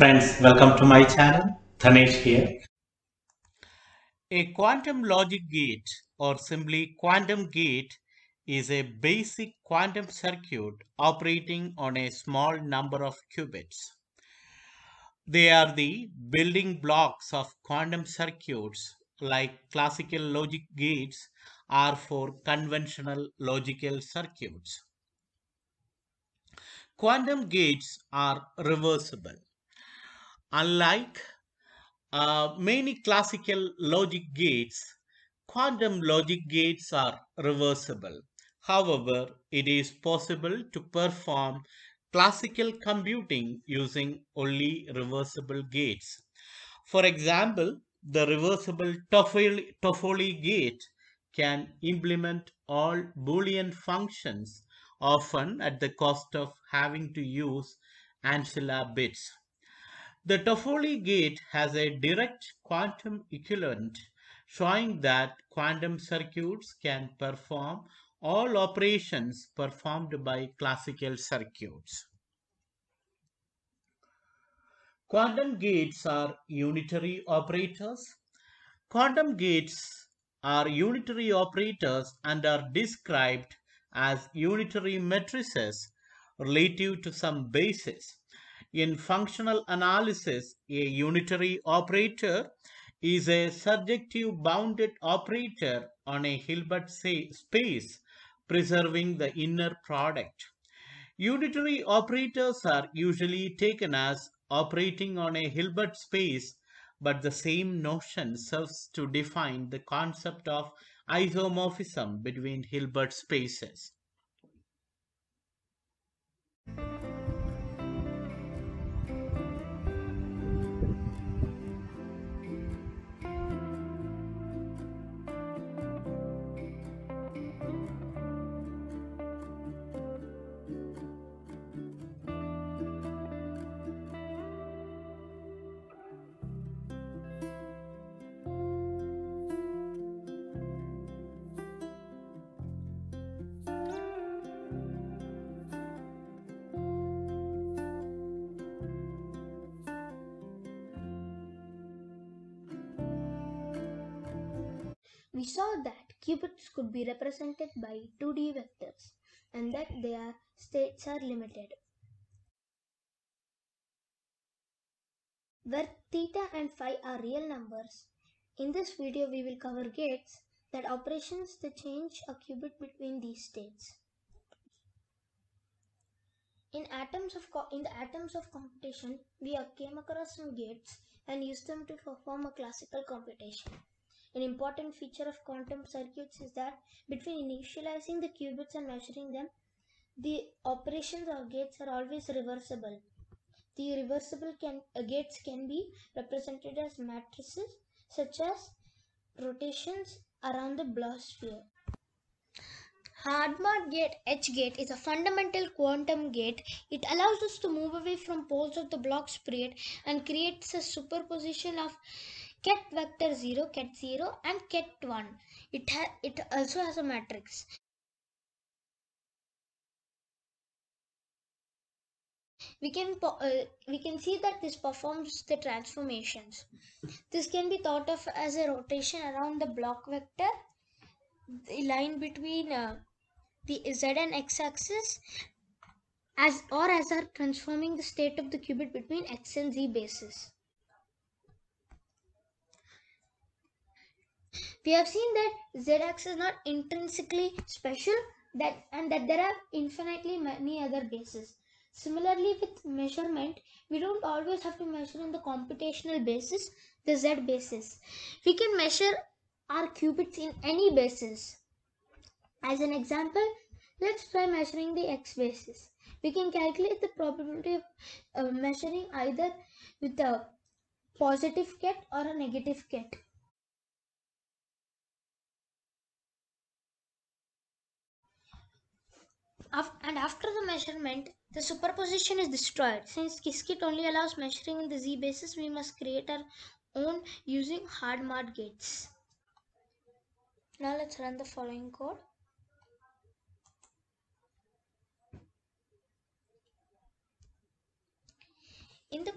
Friends, welcome to my channel. Thanesh here. A quantum logic gate or simply quantum gate is a basic quantum circuit operating on a small number of qubits. They are the building blocks of quantum circuits like classical logic gates are for conventional logical circuits. Quantum gates are reversible. Unlike uh, many classical logic gates, quantum logic gates are reversible. However, it is possible to perform classical computing using only reversible gates. For example, the reversible Toffoli, Toffoli gate can implement all Boolean functions often at the cost of having to use Ancilla bits. The Toffoli gate has a direct quantum equivalent showing that quantum circuits can perform all operations performed by classical circuits. Quantum gates are unitary operators. Quantum gates are unitary operators and are described as unitary matrices relative to some basis. In functional analysis, a unitary operator is a surjective bounded operator on a Hilbert space, preserving the inner product. Unitary operators are usually taken as operating on a Hilbert space, but the same notion serves to define the concept of isomorphism between Hilbert spaces. We saw that qubits could be represented by 2D vectors and that their states are limited. Where theta and phi are real numbers, in this video we will cover gates that operations that change a qubit between these states. In atoms of in the atoms of computation, we came across some gates and used them to perform a classical computation. An important feature of quantum circuits is that between initializing the qubits and measuring them, the operations of gates are always reversible. The reversible can, uh, gates can be represented as matrices such as rotations around the blast sphere. Hadamard gate H gate is a fundamental quantum gate. It allows us to move away from poles of the block spread and creates a superposition of ket vector 0 ket 0 and ket 1 it has, it also has a matrix we can uh, we can see that this performs the transformations this can be thought of as a rotation around the block vector the line between uh, the z and x axis as or as are transforming the state of the qubit between x and z bases We have seen that Z axis is not intrinsically special that and that there are infinitely many other bases. Similarly with measurement, we don't always have to measure on the computational basis, the Z basis. We can measure our qubits in any basis. As an example, let's try measuring the X basis. We can calculate the probability of uh, measuring either with a positive ket or a negative ket. and after the measurement, the superposition is destroyed. Since Qiskit only allows measuring in the Z basis, we must create our own using hard mod gates. Now let's run the following code. In the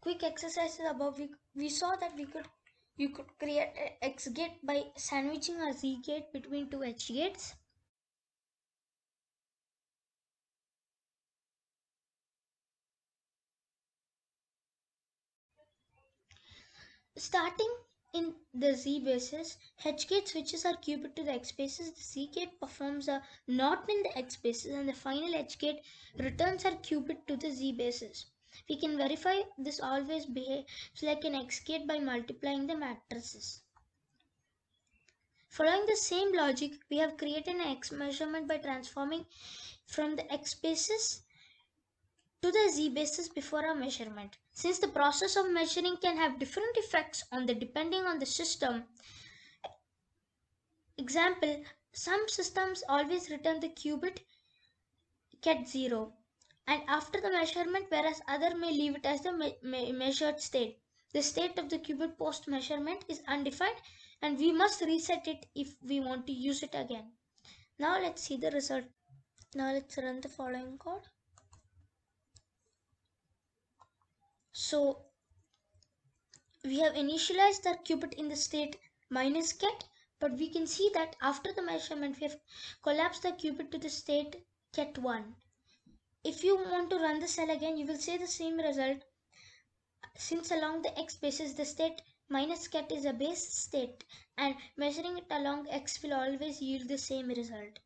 quick exercises above, we, we saw that we could you could create an X gate by sandwiching a Z gate between two H gates. Starting in the z basis, H gate switches are qubit to the x basis, the z gate performs a NOT in the x basis and the final H gate returns our qubit to the z basis. We can verify this always behaves like an x gate by multiplying the matrices. Following the same logic, we have created an x measurement by transforming from the x basis to the z basis before our measurement. Since the process of measuring can have different effects on the depending on the system, example, some systems always return the qubit ket 0 and after the measurement whereas other may leave it as the me me measured state. The state of the qubit post measurement is undefined and we must reset it if we want to use it again. Now let's see the result. Now let's run the following code. So we have initialized our qubit in the state minus ket but we can see that after the measurement we have collapsed the qubit to the state ket1. If you want to run the cell again you will see the same result since along the x basis the state minus ket is a base state and measuring it along x will always yield the same result.